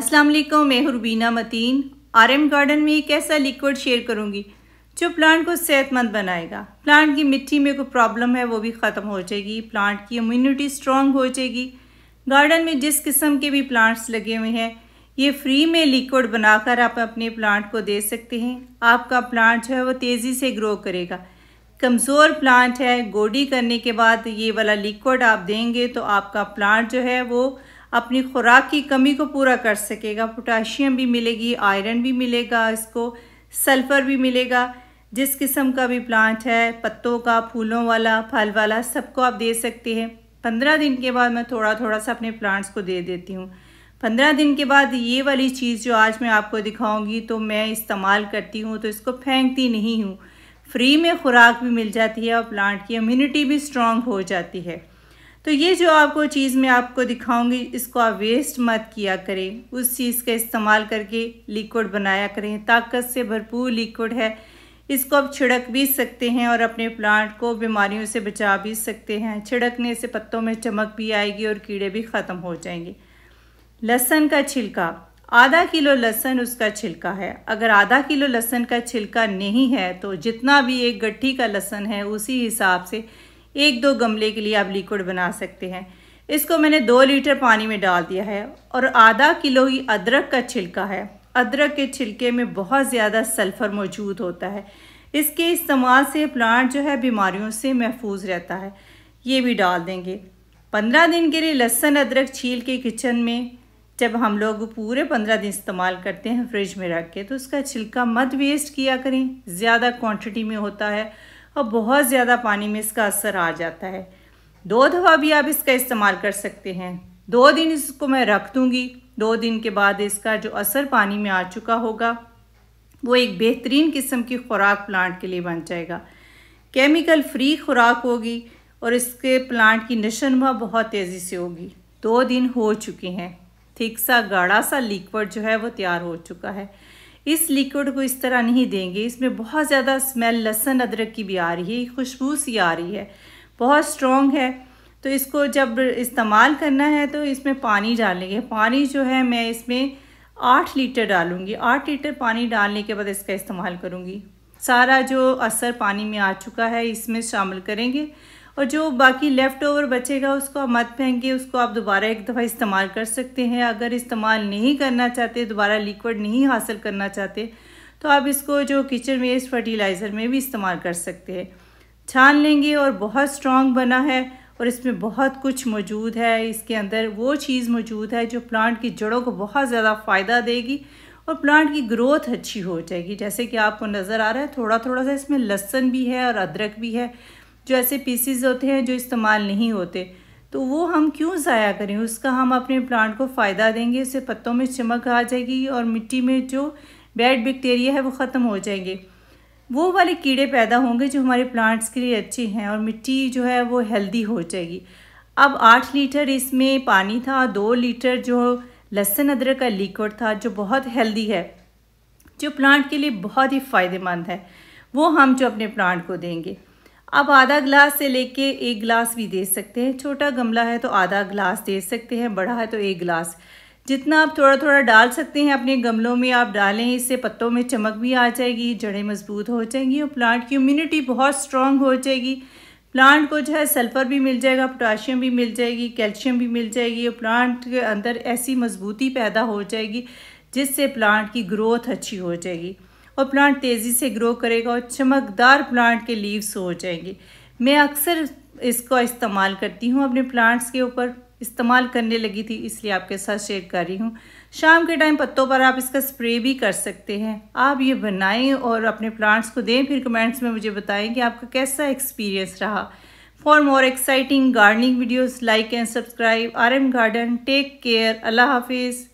अस्सलाम वालेकुम मैं हरबीना मतीन आरएम गार्डन में एक ऐसा लिक्विड शेयर करूंगी जो प्लांट को सेहतमंद बनाएगा प्लांट की मिट्टी में कोई प्रॉब्लम है वो भी ख़त्म हो जाएगी प्लांट की इम्यूनिटी स्ट्रॉन्ग हो जाएगी गार्डन में जिस किस्म के भी प्लांट्स लगे हुए हैं ये फ्री में लिक्विड बनाकर आप अपने प्लांट को दे सकते हैं आपका प्लांट जो है वो तेज़ी से ग्रो करेगा कमज़ोर प्लांट है गोडी करने के बाद ये वाला लिक्विड आप देंगे तो आपका प्लांट जो है वो अपनी खुराक की कमी को पूरा कर सकेगा पोटाशियम भी मिलेगी आयरन भी मिलेगा इसको सल्फ़र भी मिलेगा जिस किस्म का भी प्लांट है पत्तों का फूलों वाला फल वाला सबको आप दे सकते हैं पंद्रह दिन के बाद मैं थोड़ा थोड़ा सा अपने प्लांट्स को दे देती हूँ पंद्रह दिन के बाद ये वाली चीज़ जो आज मैं आपको दिखाऊंगी तो मैं इस्तेमाल करती हूँ तो इसको फेंकती नहीं हूँ फ्री में खुराक भी मिल जाती है और प्लांट की इम्यूनिटी भी स्ट्रांग हो जाती है तो ये जो आपको चीज़ मैं आपको दिखाऊंगी इसको आप वेस्ट मत किया करें उस चीज़ का इस्तेमाल करके लिक्विड बनाया करें ताकत से भरपूर लिक्विड है इसको आप छिड़क भी सकते हैं और अपने प्लांट को बीमारियों से बचा भी सकते हैं छिड़कने से पत्तों में चमक भी आएगी और कीड़े भी ख़त्म हो जाएंगे लहसन का छिलका आधा किलो लहसन उसका छिलका है अगर आधा किलो लहसन का छिलका नहीं है तो जितना भी एक गट्ठी का लहसन है उसी हिसाब से एक दो गमले के लिए आप लिक्विड बना सकते हैं इसको मैंने दो लीटर पानी में डाल दिया है और आधा किलो ही अदरक का छिलका है अदरक के छिलके में बहुत ज़्यादा सल्फ़र मौजूद होता है इसके इस्तेमाल से प्लांट जो है बीमारियों से महफूज रहता है ये भी डाल देंगे पंद्रह दिन के लिए लहसुन अदरक छील के किचन में जब हम लोग पूरे पंद्रह दिन इस्तेमाल करते हैं फ्रिज में रख के तो उसका छिलका मत वेस्ट किया करें ज़्यादा क्वांटिटी में होता है और बहुत ज़्यादा पानी में इसका असर आ जाता है दो दफ़ा भी आप इसका इस्तेमाल कर सकते हैं दो दिन इसको मैं रख दूँगी दो दिन के बाद इसका जो असर पानी में आ चुका होगा वो एक बेहतरीन किस्म की खुराक प्लांट के लिए बन जाएगा केमिकल फ्री खुराक होगी और इसके प्लांट की नशनमा बहुत तेज़ी से होगी दो दिन हो चुके हैं थिक सा गाढ़ा सा लिक्विड जो है वो तैयार हो चुका है इस लिक्विड को इस तरह नहीं देंगे इसमें बहुत ज़्यादा स्मेल लहसन अदरक की भी आ रही है खुशबू सी आ रही है बहुत स्ट्रॉन्ग है तो इसको जब इस्तेमाल करना है तो इसमें पानी डालेंगे पानी जो है मैं इसमें आठ लीटर डालूंगी आठ लीटर पानी डालने के बाद इसका इस्तेमाल करूँगी सारा जो असर पानी में आ चुका है इसमें शामिल करेंगे और जो बाकी लेफ़्ट ओवर बचेगा उसको आप मत फेंकिए उसको आप दोबारा एक दफ़ा इस्तेमाल कर सकते हैं अगर इस्तेमाल नहीं करना चाहते दोबारा लिक्विड नहीं हासिल करना चाहते तो आप इसको जो किचन वेस्ट फर्टिलाइज़र में भी इस्तेमाल कर सकते हैं छान लेंगे और बहुत स्ट्रॉन्ग बना है और इसमें बहुत कुछ मौजूद है इसके अंदर वो चीज़ मौजूद है जो प्लांट की जड़ों को बहुत ज़्यादा फ़ायदा देगी और प्लांट की ग्रोथ अच्छी हो जाएगी जैसे कि आपको नज़र आ रहा है थोड़ा थोड़ा सा इसमें लहसन भी है और अदरक भी है जो ऐसे पीसीज होते हैं जो इस्तेमाल नहीं होते तो वो हम क्यों ज़ाया करें उसका हम अपने प्लांट को फ़ायदा देंगे उससे पत्तों में चमक आ जाएगी और मिट्टी में जो बैड बैक्टीरिया है वो ख़त्म हो जाएंगे वो वाले कीड़े पैदा होंगे जो हमारे प्लांट्स के लिए अच्छे हैं और मिट्टी जो है वो हेल्दी हो जाएगी अब आठ लीटर इसमें पानी था दो लीटर जो लहसुन अदरक का लिक्विड था जो बहुत हेल्दी है जो प्लांट के लिए बहुत ही फ़ायदेमंद है वो हम जो अपने प्लांट को देंगे आप आधा गिलास से लेके एक गिलास भी दे सकते हैं छोटा गमला है तो आधा गिलास दे सकते हैं बड़ा है तो एक गिलास जितना आप थोड़ा थोड़ा डाल सकते हैं अपने गमलों में आप डालें इससे पत्तों में चमक भी आ जाएगी जड़ें मजबूत हो जाएंगी और प्लांट की इम्यूनिटी बहुत स्ट्रांग हो जाएगी प्लांट को जो है सल्फ़र भी मिल जाएगा पोटाशियम भी मिल जाएगी कैल्शियम भी मिल जाएगी और प्लांट के अंदर ऐसी मजबूती पैदा हो जाएगी जिससे प्लांट की ग्रोथ अच्छी हो जाएगी और प्लांट तेज़ी से ग्रो करेगा और चमकदार प्लांट के लीव्स हो जाएंगे मैं अक्सर इसका इस्तेमाल करती हूँ अपने प्लांट्स के ऊपर इस्तेमाल करने लगी थी इसलिए आपके साथ शेयर कर रही हूँ शाम के टाइम पत्तों पर आप इसका स्प्रे भी कर सकते हैं आप ये बनाएं और अपने प्लांट्स को दें फिर कमेंट्स में मुझे बताएं कि आपका कैसा एक्सपीरियंस रहा for more exciting gardening videos like and subscribe R M garden tech care अल्लाह हाफिज़